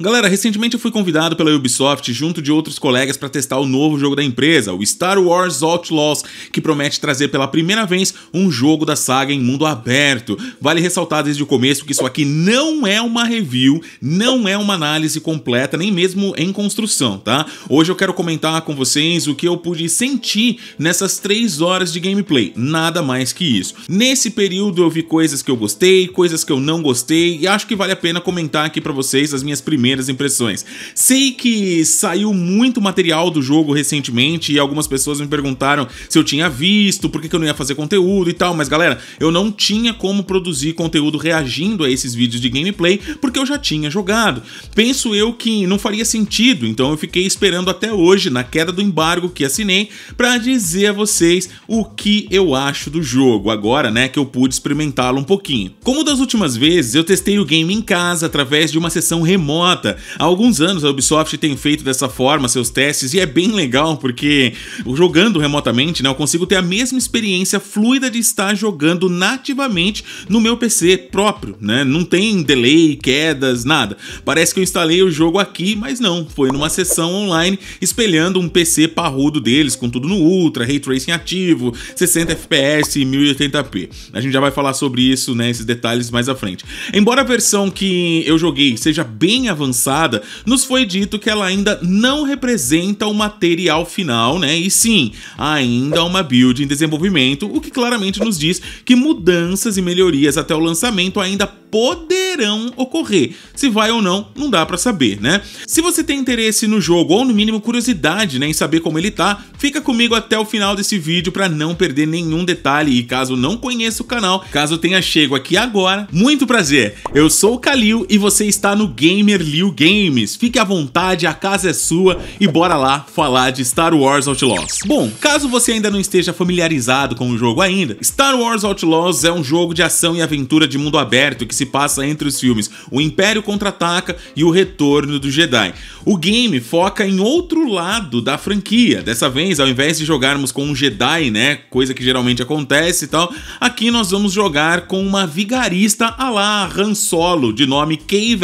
Galera, recentemente eu fui convidado pela Ubisoft junto de outros colegas para testar o novo jogo da empresa, o Star Wars Outlaws, que promete trazer pela primeira vez um jogo da saga em mundo aberto. Vale ressaltar desde o começo que isso aqui não é uma review, não é uma análise completa, nem mesmo em construção, tá? Hoje eu quero comentar com vocês o que eu pude sentir nessas três horas de gameplay, nada mais que isso. Nesse período eu vi coisas que eu gostei, coisas que eu não gostei, e acho que vale a pena comentar aqui para vocês as minhas primeiras primeiras impressões. Sei que saiu muito material do jogo recentemente e algumas pessoas me perguntaram se eu tinha visto, por que, que eu não ia fazer conteúdo e tal, mas galera, eu não tinha como produzir conteúdo reagindo a esses vídeos de gameplay porque eu já tinha jogado. Penso eu que não faria sentido, então eu fiquei esperando até hoje, na queda do embargo que assinei, para dizer a vocês o que eu acho do jogo, agora né, que eu pude experimentá-lo um pouquinho. Como das últimas vezes, eu testei o game em casa através de uma sessão remota nota. Há alguns anos a Ubisoft tem feito dessa forma seus testes e é bem legal porque jogando remotamente, né, eu consigo ter a mesma experiência fluida de estar jogando nativamente no meu PC próprio, né? Não tem delay, quedas, nada. Parece que eu instalei o jogo aqui, mas não, foi numa sessão online espelhando um PC parrudo deles com tudo no ultra, ray tracing ativo, 60 FPS e 1080p. A gente já vai falar sobre isso, né, esses detalhes mais à frente. Embora a versão que eu joguei seja bem avançada lançada, nos foi dito que ela ainda não representa o material final, né? E sim, ainda uma build em desenvolvimento, o que claramente nos diz que mudanças e melhorias até o lançamento ainda poderão ocorrer. Se vai ou não, não dá para saber, né? Se você tem interesse no jogo ou no mínimo curiosidade, né, em saber como ele tá, fica comigo até o final desse vídeo para não perder nenhum detalhe e caso não conheça o canal, caso tenha chego aqui agora, muito prazer. Eu sou o Kalil e você está no Gamer Liu Games. Fique à vontade, a casa é sua e bora lá falar de Star Wars Outlaws. Bom, caso você ainda não esteja familiarizado com o jogo ainda, Star Wars Outlaws é um jogo de ação e aventura de mundo aberto que se passa entre os filmes O Império Contra-Ataca e O Retorno do Jedi. O game foca em outro lado da franquia. Dessa vez, ao invés de jogarmos com um Jedi, né, coisa que geralmente acontece e tal, aqui nós vamos jogar com uma vigarista a lá Han Solo, de nome k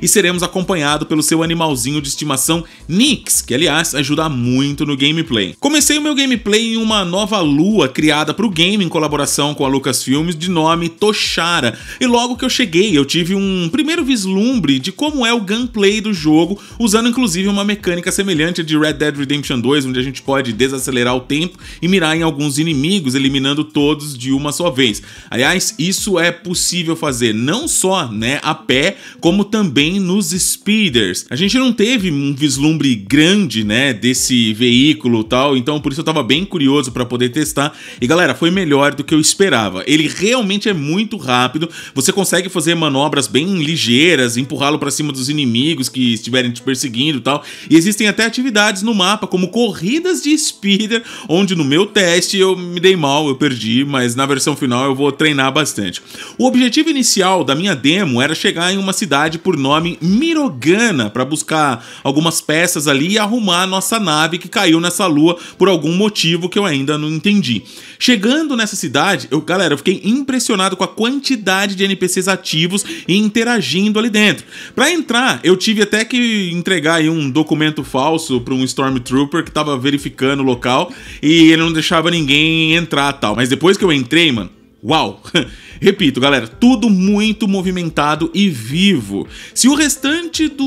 e seremos acompanhados pelo seu animalzinho de estimação Nix, que aliás ajuda muito no gameplay. Comecei o meu gameplay em uma nova lua criada para o game em colaboração com a Lucas Filmes, de nome Toshara, e logo que eu cheguei, eu tive um primeiro vislumbre de como é o gameplay do jogo, usando inclusive uma mecânica semelhante de Red Dead Redemption 2, onde a gente pode desacelerar o tempo e mirar em alguns inimigos, eliminando todos de uma só vez. Aliás, isso é possível fazer não só né, a pé, como também nos speeders. A gente não teve um vislumbre grande né, desse veículo tal, então por isso eu estava bem curioso para poder testar. E galera, foi melhor do que eu esperava. Ele realmente é muito rápido, você consegue consegue fazer manobras bem ligeiras, empurrá-lo para cima dos inimigos que estiverem te perseguindo e tal. E existem até atividades no mapa, como corridas de speeder, onde no meu teste eu me dei mal, eu perdi, mas na versão final eu vou treinar bastante. O objetivo inicial da minha demo era chegar em uma cidade por nome Mirogana para buscar algumas peças ali e arrumar a nossa nave que caiu nessa lua por algum motivo que eu ainda não entendi. Chegando nessa cidade, eu, galera, eu fiquei impressionado com a quantidade de NPCs mais ativos e interagindo ali dentro. Para entrar, eu tive até que entregar um documento falso para um Stormtrooper que tava verificando o local e ele não deixava ninguém entrar tal. Mas depois que eu entrei, mano, uau! Repito, galera, tudo muito movimentado e vivo. Se o restante do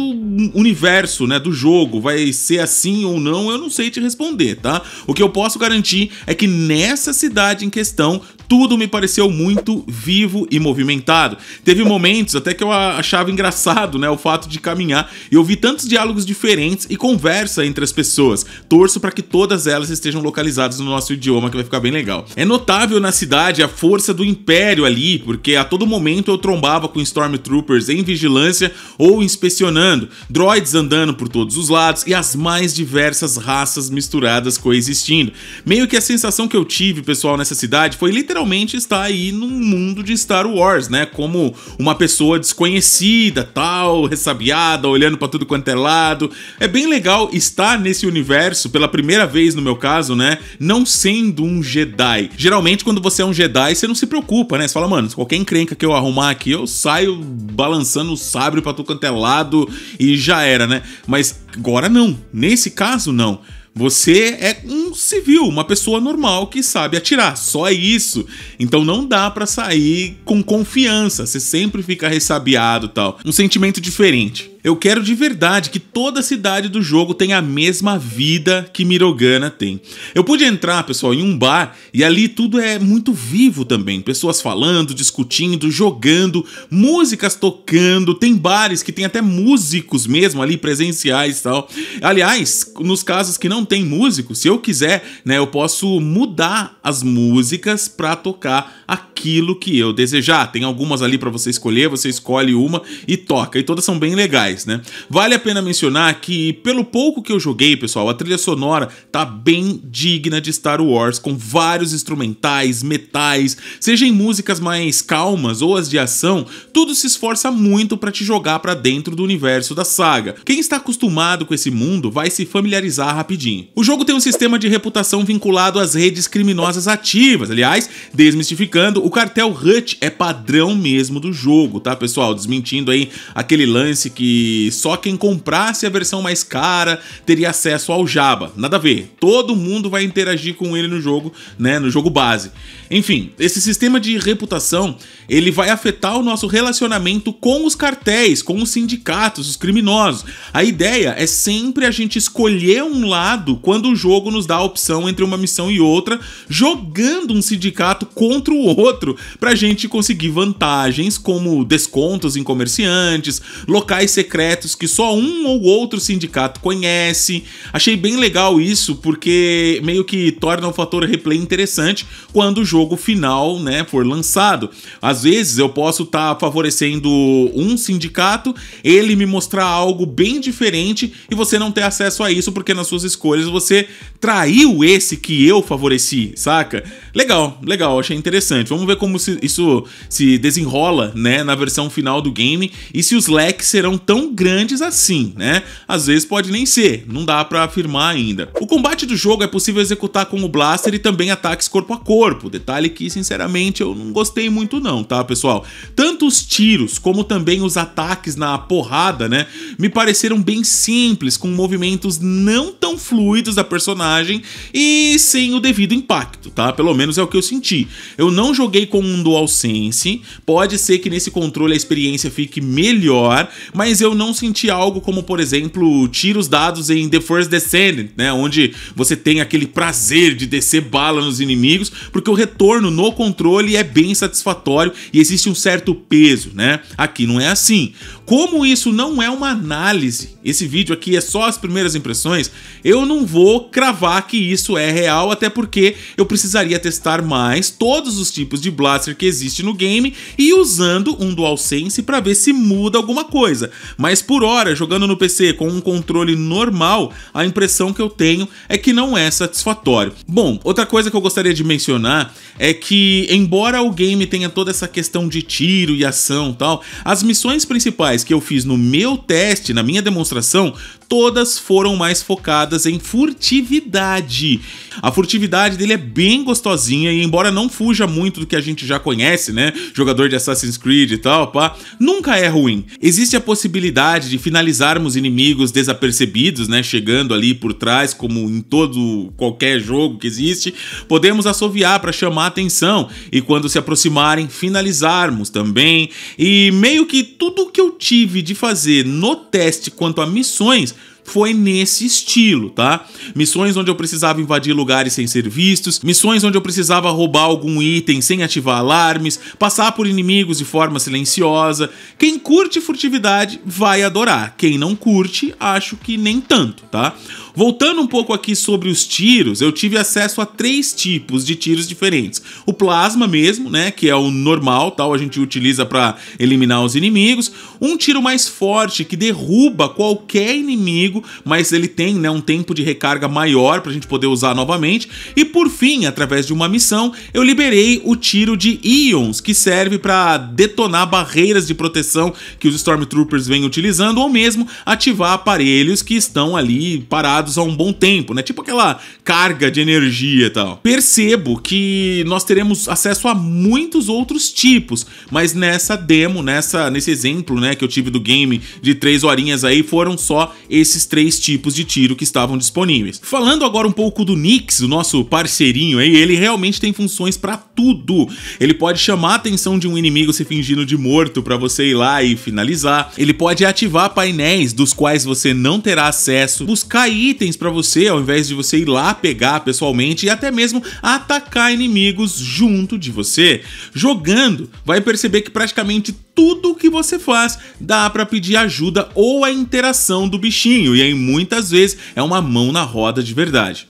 universo, né, do jogo vai ser assim ou não, eu não sei te responder, tá? O que eu posso garantir é que nessa cidade em questão, tudo me pareceu muito vivo e movimentado. Teve momentos até que eu achava engraçado, né, o fato de caminhar e ouvir tantos diálogos diferentes e conversa entre as pessoas. Torço para que todas elas estejam localizadas no nosso idioma, que vai ficar bem legal. É notável na cidade a força do império ali ali, porque a todo momento eu trombava com Stormtroopers em vigilância ou inspecionando, droids andando por todos os lados e as mais diversas raças misturadas coexistindo. Meio que a sensação que eu tive, pessoal, nessa cidade foi literalmente estar aí num mundo de Star Wars, né? Como uma pessoa desconhecida, tal, ressabiada, olhando para tudo quanto é lado. É bem legal estar nesse universo pela primeira vez, no meu caso, né? Não sendo um Jedi. Geralmente, quando você é um Jedi, você não se preocupa, né? Você fala, mano, qualquer encrenca que eu arrumar aqui, eu saio balançando o sabre pra tu cantelado é e já era, né? Mas agora não. Nesse caso, não. Você é um civil, uma pessoa normal que sabe atirar, só isso. Então não dá para sair com confiança, você sempre fica ressabiado, tal. Um sentimento diferente. Eu quero de verdade que toda cidade do jogo tenha a mesma vida que Mirogana tem. Eu pude entrar, pessoal, em um bar e ali tudo é muito vivo também. Pessoas falando, discutindo, jogando, músicas tocando. Tem bares que tem até músicos mesmo ali presenciais e tal. Aliás, nos casos que não tem músico, se eu quiser, né, eu posso mudar as músicas para tocar aquilo que eu desejar. Tem algumas ali para você escolher, você escolhe uma e toca. E todas são bem legais legais, né? Vale a pena mencionar que, pelo pouco que eu joguei, pessoal, a trilha sonora tá bem digna de Star Wars, com vários instrumentais, metais, seja em músicas mais calmas ou as de ação, tudo se esforça muito para te jogar para dentro do universo da saga. Quem está acostumado com esse mundo vai se familiarizar rapidinho. O jogo tem um sistema de reputação vinculado às redes criminosas ativas, aliás, desmistificando, o cartel Hut é padrão mesmo do jogo, tá, pessoal? Desmentindo aí aquele lance que só quem comprasse a versão mais cara teria acesso ao Java. Nada a ver, todo mundo vai interagir com ele no jogo, né, no jogo base. Enfim, esse sistema de reputação, ele vai afetar o nosso relacionamento com os cartéis, com os sindicatos, os criminosos. A ideia é sempre a gente escolher um lado quando o jogo nos dá a opção entre uma missão e outra, jogando um sindicato contra o outro para a gente conseguir vantagens como descontos em comerciantes, locais secretos secretos que só um ou outro sindicato conhece. Achei bem legal isso, porque meio que torna o fator replay interessante quando o jogo final né, for lançado. Às vezes eu posso estar tá favorecendo um sindicato, ele me mostrar algo bem diferente e você não ter acesso a isso porque nas suas escolhas você traiu esse que eu favoreci, saca? Legal, legal, achei interessante. Vamos ver como isso se desenrola né, na versão final do game e se os leques serão tão tão grandes assim, né? Às vezes pode nem ser, não dá para afirmar ainda. O combate do jogo é possível executar com o blaster e também ataques corpo a corpo, detalhe que sinceramente eu não gostei muito não, tá, pessoal? Tanto os tiros como também os ataques na porrada, né, me pareceram bem simples, com movimentos não tão fluidos da personagem e sem o devido impacto, tá? Pelo menos é o que eu senti. Eu não joguei com um DualSense, pode ser que nesse controle a experiência fique melhor, mas eu eu não senti algo como, por exemplo, tiros dados em The First Descendant, né? Onde você tem aquele prazer de descer bala nos inimigos, porque o retorno no controle é bem satisfatório e existe um certo peso, né? Aqui não é assim. Como isso não é uma análise, esse vídeo aqui é só as primeiras impressões, eu não vou cravar que isso é real, até porque eu precisaria testar mais todos os tipos de blaster que existe no game e usando um DualSense para ver se muda alguma coisa. Mas por hora, jogando no PC com um controle normal, a impressão que eu tenho é que não é satisfatório. Bom, outra coisa que eu gostaria de mencionar é que, embora o game tenha toda essa questão de tiro e ação e tal, as missões principais que eu fiz no meu teste, na minha demonstração, todas foram mais focadas em furtividade. A furtividade dele é bem gostosinha e embora não fuja muito do que a gente já conhece, né, jogador de Assassin's Creed e tal, pá, nunca é ruim. Existe a possibilidade de finalizarmos inimigos desapercebidos, né, chegando ali por trás, como em todo qualquer jogo que existe, podemos assoviar para chamar atenção e quando se aproximarem, finalizarmos também. E meio que tudo que eu tive de fazer no teste quanto a missões foi nesse estilo, tá? Missões onde eu precisava invadir lugares sem ser vistos, missões onde eu precisava roubar algum item sem ativar alarmes, passar por inimigos de forma silenciosa. Quem curte furtividade vai adorar, quem não curte, acho que nem tanto, tá? Voltando um pouco aqui sobre os tiros, eu tive acesso a três tipos de tiros diferentes. O plasma mesmo, né, que é o normal, tal, a gente utiliza para eliminar os inimigos. Um tiro mais forte que derruba qualquer inimigo, mas ele tem, né, um tempo de recarga maior para a gente poder usar novamente. E por fim, através de uma missão, eu liberei o tiro de íons, que serve para detonar barreiras de proteção que os Stormtroopers vêm utilizando ou mesmo ativar aparelhos que estão ali parados a há um bom tempo, né? Tipo aquela carga de energia e tal. Percebo que nós teremos acesso a muitos outros tipos, mas nessa demo, nessa, nesse exemplo, né, que eu tive do game de três horinhas aí, foram só esses três tipos de tiro que estavam disponíveis. Falando agora um pouco do Nix, o nosso parceirinho aí, ele realmente tem funções para tudo. Ele pode chamar a atenção de um inimigo se fingindo de morto para você ir lá e finalizar. Ele pode ativar painéis dos quais você não terá acesso, buscar itens para você ao invés de você ir lá pegar pessoalmente e até mesmo atacar inimigos junto de você. Jogando, vai perceber que praticamente tudo que você faz dá para pedir ajuda ou a interação do bichinho, e aí muitas vezes é uma mão na roda de verdade.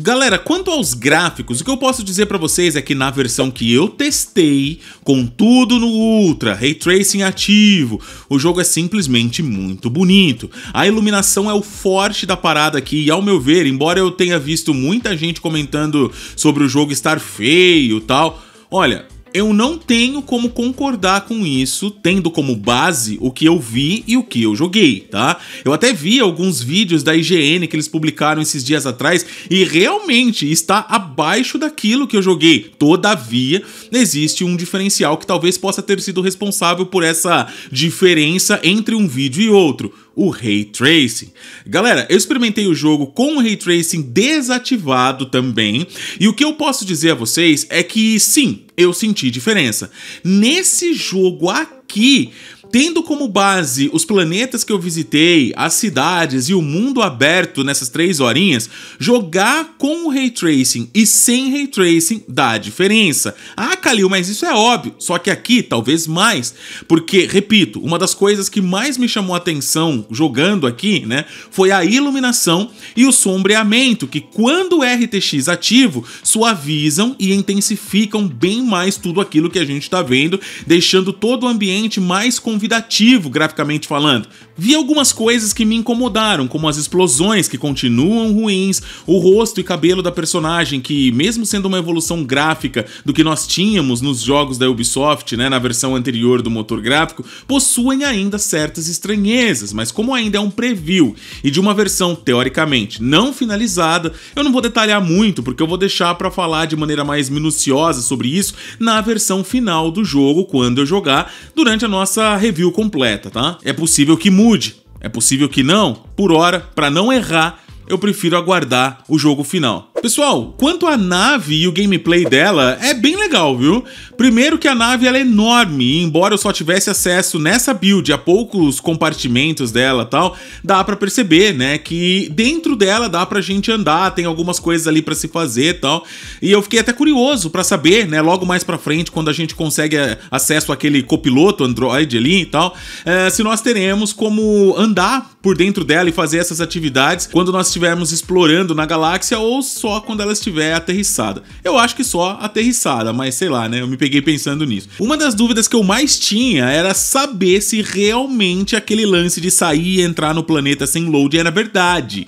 Galera, quanto aos gráficos, o que eu posso dizer para vocês é que na versão que eu testei, com tudo no Ultra, Ray Tracing ativo, o jogo é simplesmente muito bonito. A iluminação é o forte da parada aqui e ao meu ver, embora eu tenha visto muita gente comentando sobre o jogo estar feio e tal, olha, eu não tenho como concordar com isso, tendo como base o que eu vi e o que eu joguei, tá? Eu até vi alguns vídeos da IGN que eles publicaram esses dias atrás e realmente está abaixo daquilo que eu joguei. Todavia, existe um diferencial que talvez possa ter sido responsável por essa diferença entre um vídeo e outro o Ray Tracing. Galera, eu experimentei o jogo com o Ray Tracing desativado também, e o que eu posso dizer a vocês é que sim, eu senti diferença. Nesse jogo aqui, Tendo como base os planetas que eu visitei, as cidades e o mundo aberto nessas três horinhas, jogar com o ray tracing e sem ray tracing dá diferença. Ah, Calil, mas isso é óbvio, só que aqui talvez mais, porque, repito, uma das coisas que mais me chamou a atenção jogando aqui, né, foi a iluminação e o sombreamento, que quando o RTX ativo, suavizam e intensificam bem mais tudo aquilo que a gente está vendo, deixando todo o ambiente mais confortável convidativo graficamente falando. Vi algumas coisas que me incomodaram, como as explosões que continuam ruins, o rosto e cabelo da personagem que, mesmo sendo uma evolução gráfica do que nós tínhamos nos jogos da Ubisoft, né, na versão anterior do motor gráfico, possuem ainda certas estranhezas, mas como ainda é um preview e de uma versão teoricamente não finalizada, eu não vou detalhar muito porque eu vou deixar para falar de maneira mais minuciosa sobre isso na versão final do jogo quando eu jogar durante a nossa review completa, tá? É possível que mude, é possível que não. Por hora, para não errar, eu prefiro aguardar o jogo final. Pessoal, quanto à nave e o gameplay dela, é bem legal, viu? Primeiro que a nave ela é enorme, e embora eu só tivesse acesso nessa build a poucos compartimentos dela tal, dá para perceber, né, que dentro dela dá pra gente andar, tem algumas coisas ali para se fazer tal. E eu fiquei até curioso para saber, né, logo mais para frente, quando a gente consegue eh, acesso àquele copiloto Android ali e tal, é, se nós teremos como andar por dentro dela e fazer essas atividades quando nós estivermos explorando na galáxia ou só quando ela estiver aterrissada. Eu acho que só aterrissada, mas sei lá, né? Eu me peguei pensando nisso. Uma das dúvidas que eu mais tinha era saber se realmente aquele lance de sair e entrar no planeta sem load era verdade.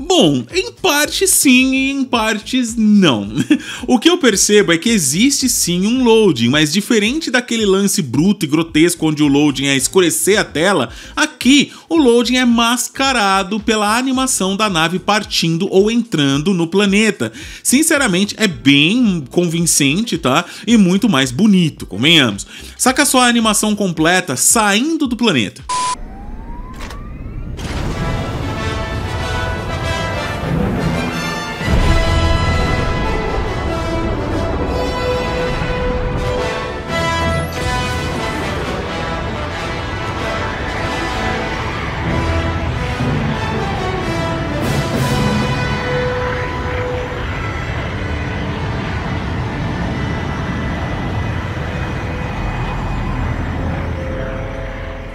Bom, em parte sim e em partes não. o que eu percebo é que existe sim um loading, mas diferente daquele lance bruto e grotesco onde o loading é escurecer a tela, aqui o loading é mascarado pela animação da nave partindo ou entrando no planeta. Sinceramente, é bem convincente, tá? E muito mais bonito, convenhamos. Saca só a animação completa saindo do planeta.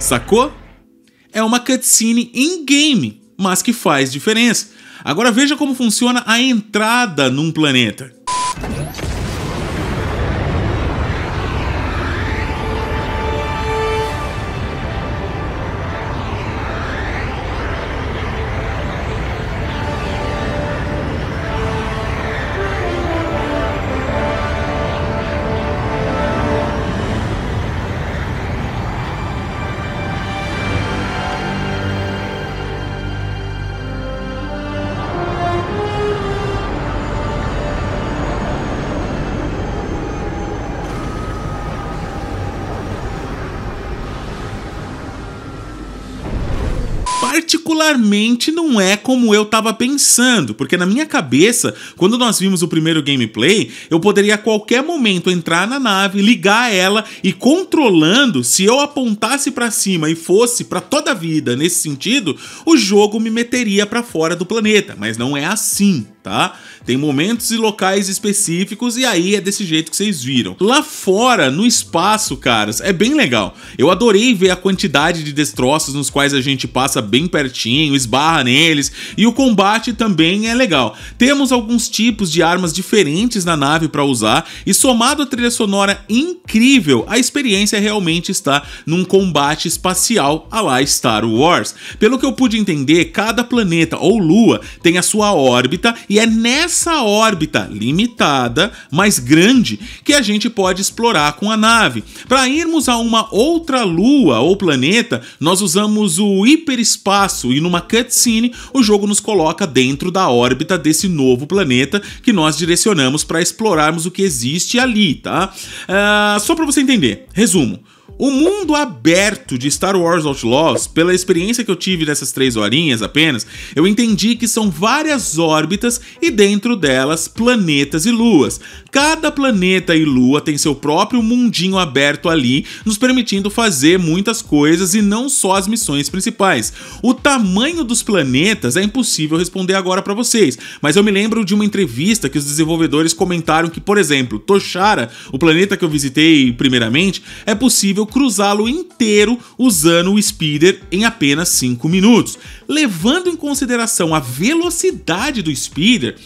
Sacou? É uma cutscene em game, mas que faz diferença. Agora veja como funciona a entrada num planeta. particularmente não é como eu estava pensando, porque na minha cabeça, quando nós vimos o primeiro gameplay, eu poderia a qualquer momento entrar na nave, ligar ela e controlando, se eu apontasse para cima e fosse para toda a vida nesse sentido, o jogo me meteria para fora do planeta, mas não é assim, tá? Tem momentos e locais específicos e aí é desse jeito que vocês viram. Lá fora, no espaço, caras, é bem legal. Eu adorei ver a quantidade de destroços nos quais a gente passa bem pertinho certinho, esbarra neles, e o combate também é legal. Temos alguns tipos de armas diferentes na nave para usar, e somado à trilha sonora incrível, a experiência realmente está num combate espacial a lá Star Wars. Pelo que eu pude entender, cada planeta ou lua tem a sua órbita, e é nessa órbita limitada, mas grande, que a gente pode explorar com a nave. Para irmos a uma outra lua ou planeta, nós usamos o hiperespaço espaço e numa cutscene o jogo nos coloca dentro da órbita desse novo planeta que nós direcionamos para explorarmos o que existe ali, tá? Uh, só para você entender, resumo. O mundo aberto de Star Wars Outlaws, pela experiência que eu tive dessas três horinhas apenas, eu entendi que são várias órbitas e dentro delas planetas e luas. Cada planeta e lua tem seu próprio mundinho aberto ali, nos permitindo fazer muitas coisas e não só as missões principais. O tamanho dos planetas é impossível responder agora para vocês, mas eu me lembro de uma entrevista que os desenvolvedores comentaram que, por exemplo, Toshara, o planeta que eu visitei primeiramente, é possível possível cruzá-lo inteiro usando o speeder em apenas 5 minutos. Levando em consideração a velocidade do speeder,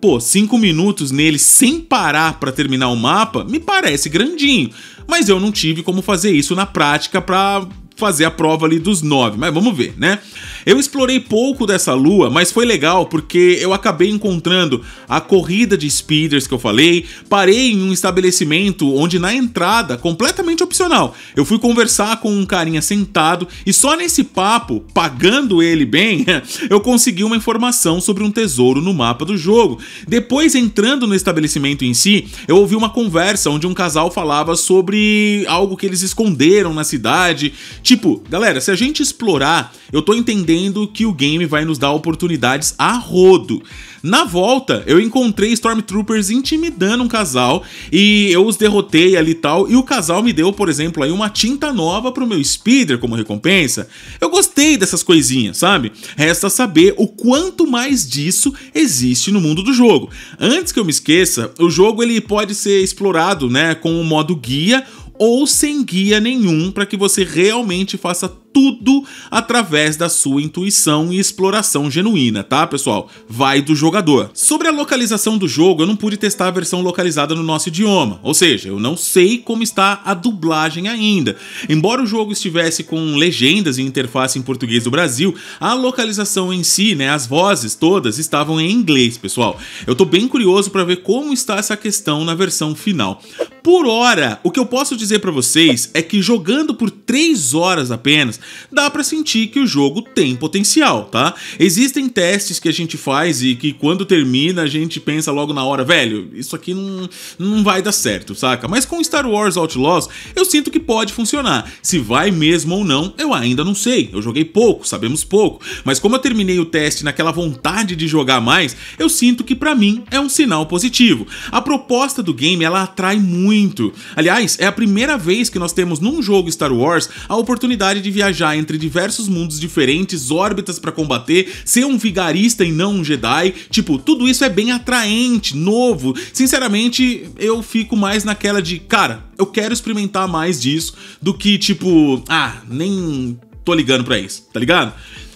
pô, 5 minutos nele sem parar para terminar o mapa me parece grandinho, mas eu não tive como fazer isso na prática para fazer a prova ali dos nove, mas vamos ver, né? Eu explorei pouco dessa lua, mas foi legal porque eu acabei encontrando a corrida de speeders que eu falei, parei em um estabelecimento onde na entrada, completamente opcional, eu fui conversar com um carinha sentado e só nesse papo, pagando ele bem, eu consegui uma informação sobre um tesouro no mapa do jogo. Depois, entrando no estabelecimento em si, eu ouvi uma conversa onde um casal falava sobre algo que eles esconderam na cidade, Tipo, galera, se a gente explorar, eu tô entendendo que o game vai nos dar oportunidades a rodo. Na volta, eu encontrei Stormtroopers intimidando um casal e eu os derrotei ali e tal, e o casal me deu, por exemplo, aí uma tinta nova pro meu speeder como recompensa. Eu gostei dessas coisinhas, sabe? Resta saber o quanto mais disso existe no mundo do jogo. Antes que eu me esqueça, o jogo ele pode ser explorado, né, com o modo guia ou sem guia nenhum para que você realmente faça tudo através da sua intuição e exploração genuína, tá, pessoal? Vai do jogador. Sobre a localização do jogo, eu não pude testar a versão localizada no nosso idioma, ou seja, eu não sei como está a dublagem ainda. Embora o jogo estivesse com legendas e interface em português do Brasil, a localização em si, né, as vozes todas estavam em inglês, pessoal. Eu tô bem curioso para ver como está essa questão na versão final. Por hora, o que eu posso dizer para vocês é que jogando por 3 horas apenas, dá para sentir que o jogo tem potencial, tá? Existem testes que a gente faz e que quando termina a gente pensa logo na hora, velho, isso aqui não, não vai dar certo, saca? Mas com Star Wars Outlaws eu sinto que pode funcionar. Se vai mesmo ou não, eu ainda não sei. Eu joguei pouco, sabemos pouco, mas como eu terminei o teste naquela vontade de jogar mais, eu sinto que para mim é um sinal positivo. A proposta do game ela atrai muito. Aliás, é a primeira vez que nós temos num jogo Star Wars a oportunidade de viajar viajar entre diversos mundos diferentes, órbitas para combater, ser um vigarista e não um Jedi. Tipo, tudo isso é bem atraente, novo. Sinceramente, eu fico mais naquela de, cara, eu quero experimentar mais disso do que tipo, ah, nem tô ligando para isso, tá ligado?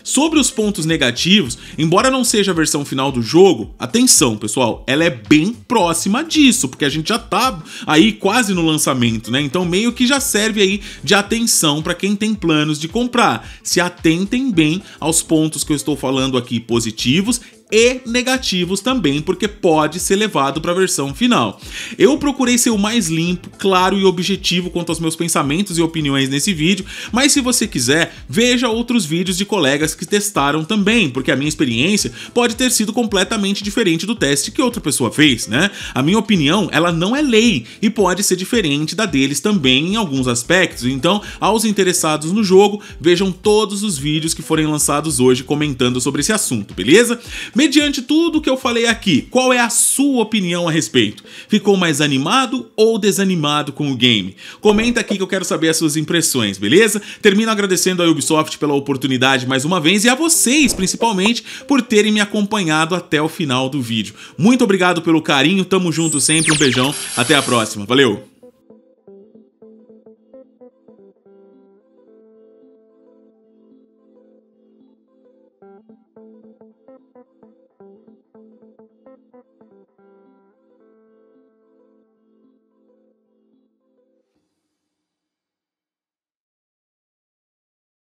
Sobre os pontos negativos, embora não seja a versão final do jogo, atenção, pessoal, ela é bem próxima disso, porque a gente já tá aí quase no lançamento, né? Então meio que já serve aí de atenção para quem tem planos de comprar. Se atentem bem aos pontos que eu estou falando aqui positivos e negativos também, porque pode ser levado para a versão final. Eu procurei ser o mais limpo, claro e objetivo quanto aos meus pensamentos e opiniões nesse vídeo, mas se você quiser, veja outros vídeos de colegas que testaram também, porque a minha experiência pode ter sido completamente diferente do teste que outra pessoa fez, né? A minha opinião, ela não é lei e pode ser diferente da deles também em alguns aspectos. Então, aos interessados no jogo, vejam todos os vídeos que forem lançados hoje comentando sobre esse assunto, beleza? Mediante tudo que eu falei aqui, qual é a sua opinião a respeito? Ficou mais animado ou desanimado com o game? Comenta aqui que eu quero saber as suas impressões, beleza? Termino agradecendo a Ubisoft pela oportunidade mais uma vez e a vocês, principalmente, por terem me acompanhado até o final do vídeo. Muito obrigado pelo carinho, tamo junto sempre, um beijão, até a próxima, valeu!